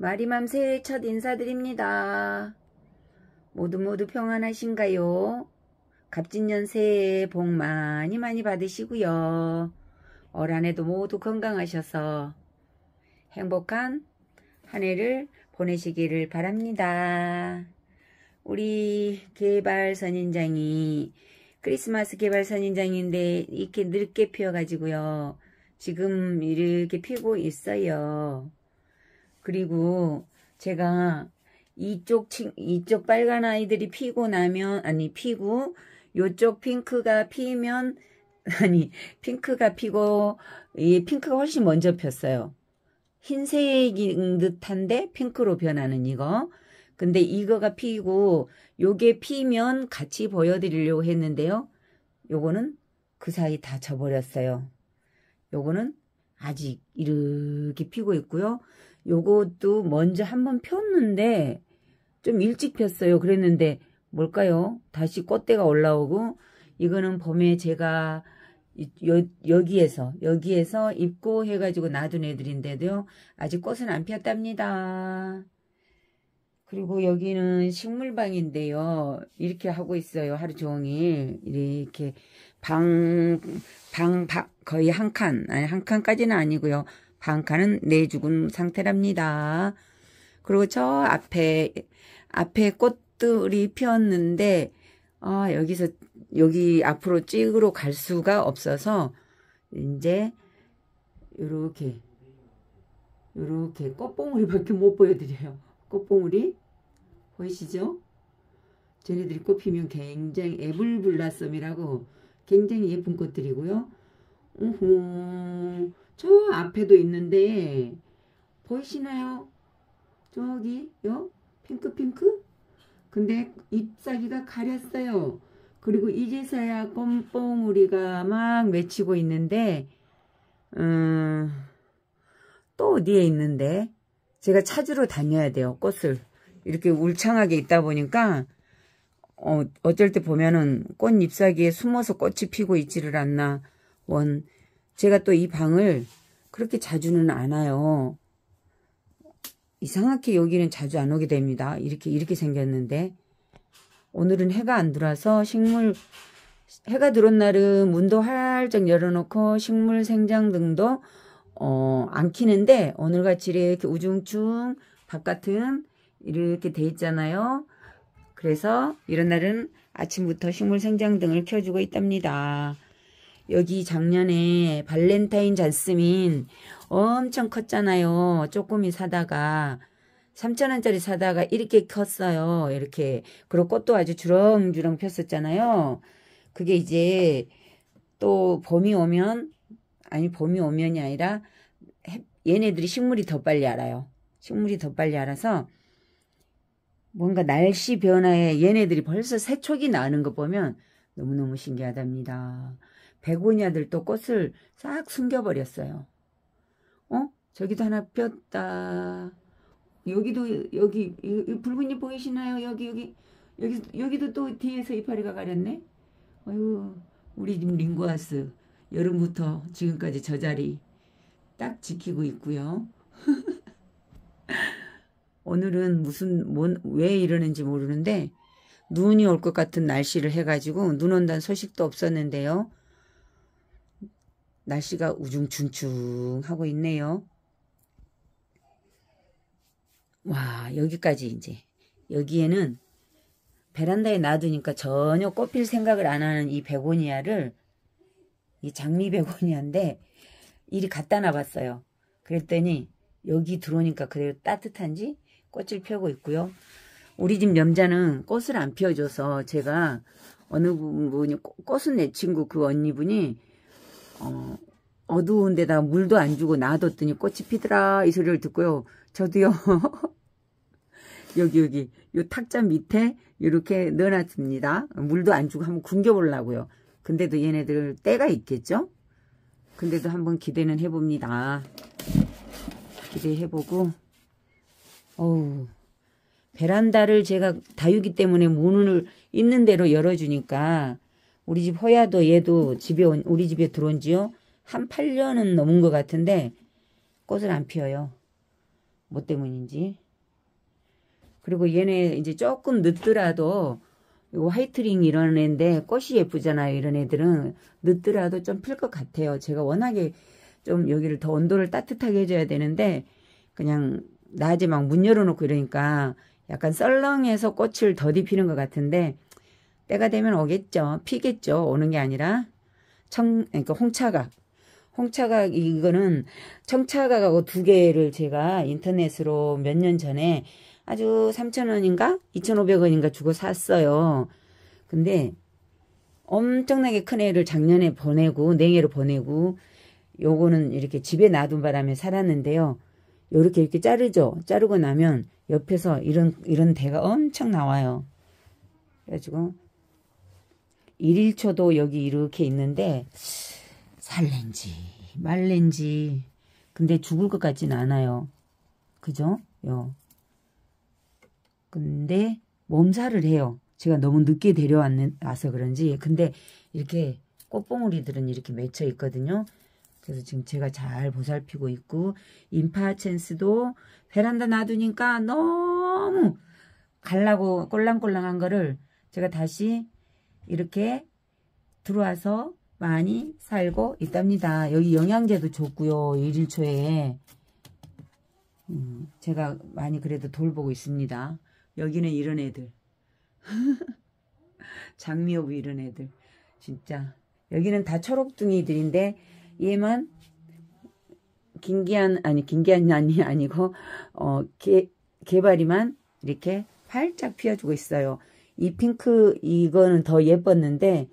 마리맘 새해 첫 인사드립니다. 모두 모두 평안하신가요? 갑진년 새해 복 많이 많이 받으시고요. 올 한해도 모두 건강하셔서 행복한 한 해를 보내시기를 바랍니다. 우리 개발 선인장이 크리스마스 개발 선인장인데 이렇게 늦게 피어가지고요. 지금 이렇게 피고 있어요. 그리고 제가 이쪽 친, 이쪽 빨간 아이들이 피고 나면 아니 피고 요쪽 핑크가 피면 아니 핑크가 피고 이 핑크가 훨씬 먼저 폈어요. 흰색인 듯한데 핑크로 변하는 이거. 근데 이거가 피고 요게 피면 같이 보여드리려고 했는데요. 요거는 그 사이 다 져버렸어요. 요거는 아직 이렇게 피고 있고요. 요것도 먼저 한번 폈는데 좀 일찍 폈어요. 그랬는데 뭘까요? 다시 꽃대가 올라오고 이거는 봄에 제가 여, 여기에서 여기에서 입고 해가지고 놔둔 애들인데도요. 아직 꽃은 안 폈답니다. 그리고 여기는 식물방인데요. 이렇게 하고 있어요. 하루 종일 이렇게 방, 방, 방 거의 한 칸, 아니 한 칸까지는 아니고요. 방카는 내죽은 상태랍니다. 그리고 저 앞에 앞에 꽃들이 피었는데 아, 여기서 여기 앞으로 찍으러 갈 수가 없어서 이제 이렇게 이렇게 꽃봉우리밖에 못 보여드려요. 꽃봉우리 보이시죠? 쟤네들이 꽃 피면 굉장히 애블블라썸이라고 굉장히 예쁜 꽃들이고요. 우후 저 앞에도 있는데 보이시나요? 저기요? 핑크핑크? 근데 잎사귀가 가렸어요. 그리고 이제서야 껌뽕우리가 막 외치고 있는데 음, 또 어디에 있는데 제가 찾으러 다녀야 돼요. 꽃을 이렇게 울창하게 있다 보니까 어, 어쩔 때 보면은 꽃잎사귀에 숨어서 꽃이 피고 있지를 않나 원 제가 또 이 방을 그렇게 자주는 안 와요. 이상하게 여기는 자주 안 오게 됩니다. 이렇게 이렇게 생겼는데 오늘은 해가 안 들어서 와 식물 해가 들어온 날은 문도 활짝 열어놓고 식물 생장 등도 어, 안 키는데 오늘같이 이렇게 우중충 바깥은 이렇게 돼 있잖아요. 그래서 이런 날은 아침부터 식물 생장 등을 켜주고 있답니다. 여기 작년에 발렌타인 잔스민 엄청 컸잖아요. 조금이 사다가 3천원짜리 사다가 이렇게 컸어요. 이렇게. 그리고 꽃도 아주 주렁주렁 폈었잖아요. 그게 이제 또 봄이 오면 아니 봄이 오면이 아니라 얘네들이 식물이 더 빨리 알아요. 식물이 더 빨리 알아서 뭔가 날씨 변화에 얘네들이 벌써 새촉이 나는 거 보면 너무너무 신기하답니다. 베고니아들도 꽃을 싹 숨겨버렸어요. 어? 저기도 하나 폈다. 여기도 여기 붉은잎 보이시나요? 여기 여기 여기 여기도 또 뒤에서 이파리가 가렸네. 어휴 우리 집 링고아스 여름부터 지금까지 저 자리 딱 지키고 있고요. 오늘은 무슨 뭔 왜 이러는지 모르는데 눈이 올 것 같은 날씨를 해가지고 눈 온다는 소식도 없었는데요. 날씨가 우중충충 하고 있네요. 와 여기까지 이제 여기에는 베란다에 놔두니까 전혀 꽃필 생각을 안 하는 이 베고니아를 이 장미 베고니아인데 이리 갖다 놔봤어요. 그랬더니 여기 들어오니까 그래도 따뜻한지 꽃을 피우고 있고요. 우리 집 염자는 꽃을 안 피워줘서 제가 어느 분이 꽃은 내 친구 그 언니분이 어, 어두운 데다 물도 안 주고 놔뒀더니 꽃이 피더라 이 소리를 듣고요. 저도요. 여기 여기 요 탁자 밑에 이렇게 넣어놨습니다. 물도 안 주고 한번 굶겨보려고요. 근데도 얘네들 때가 있겠죠? 근데도 한번 기대는 해봅니다. 기대해보고 어우 베란다를 제가 다육이 때문에 문을 있는 대로 열어주니까 우리 집 허야도 얘도 집에 온, 우리 집에 들어온 지요 한 8년은 넘은 것 같은데 꽃을 안피어요뭐 때문인지. 그리고 얘네 이제 조금 늦더라도 요 화이트링 이런 애인데 꽃이 예쁘잖아요. 이런 애들은 늦더라도 좀 필 것 같아요. 제가 워낙에 좀 여기를 더 온도를 따뜻하게 해줘야 되는데 그냥 낮에 막 문 열어놓고 이러니까 약간 썰렁해서 꽃을 더디 피는 것 같은데 때가 되면 오겠죠. 피겠죠. 오는 게 아니라 청 그러니까 홍차각. 홍차각 이거는 청차각하고 두 개를 제가 인터넷으로 몇 년 전에 아주 3,000원인가 2,500원인가 주고 샀어요. 근데 엄청나게 큰 애를 작년에 보내고 냉해로 보내고 요거는 이렇게 집에 놔둔 바람에 살았는데요. 요렇게 이렇게 자르죠. 자르고 나면 옆에서 이런 이런 대가 엄청 나와요. 그래가지고 1일초도 여기 이렇게 있는데 살렌지 말렌지 근데 죽을 것 같진 않아요. 그죠? 요. 근데 몸살을 해요. 제가 너무 늦게 데려와서 그런지 근데 이렇게 꽃봉오리들은 이렇게 맺혀 있거든요. 그래서 지금 제가 잘 보살피고 있고 인파첸스도 베란다 놔두니까 너무 갈라고 꼴랑꼴랑한 거를 제가 다시 이렇게 들어와서 많이 살고 있답니다. 여기 영양제도 줬고요. 1일초에 음, 제가 많이 그래도 돌보고 있습니다. 여기는 이런 애들 장미오부 이런 애들 진짜 여기는 다 초록둥이들인데 얘만 긴기한 아니 긴기한이 아니고 어, 개, 개발이만 이렇게 활짝 피어주고 있어요. 이 핑크 이거는 더 예뻤는데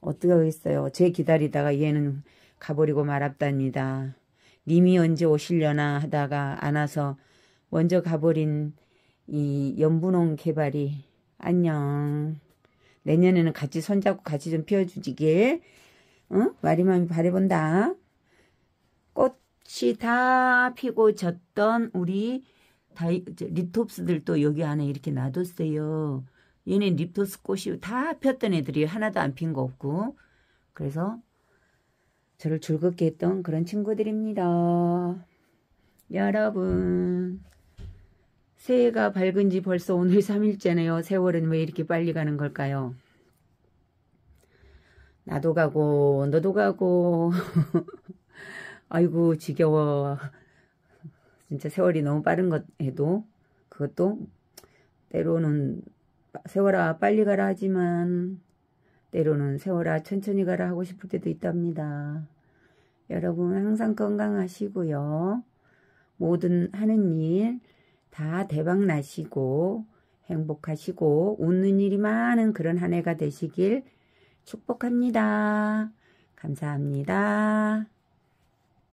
어떡 하겠어요. 제 기다리다가 얘는 가버리고 말았답니다. 님이 언제 오실려나 하다가 안 와서 먼저 가버린 이 연분홍 개발이 안녕. 내년에는 같이 손잡고 같이 좀 피워주지길. 응? 어? 마리맘이 바래본다. 꽃이 다 피고 졌던 우리 다이, 리톱스들도 여기 안에 이렇게 놔뒀어요. 얘네 립토스 꽃이 다 폈던 애들이 하나도 안 핀 거 없고 그래서 저를 즐겁게 했던 그런 친구들입니다. 여러분 새해가 밝은 지 벌써 오늘 3일째네요. 세월은 왜 이렇게 빨리 가는 걸까요? 나도 가고 너도 가고 아이고 지겨워 진짜 세월이 너무 빠른 것에도 그것도 때로는 세월아 빨리 가라 하지만 때로는 세월아 천천히 가라 하고 싶을 때도 있답니다. 여러분 항상 건강하시고요. 모든 하는 일 다 대박 나시고 행복하시고 웃는 일이 많은 그런 한 해가 되시길 축복합니다. 감사합니다.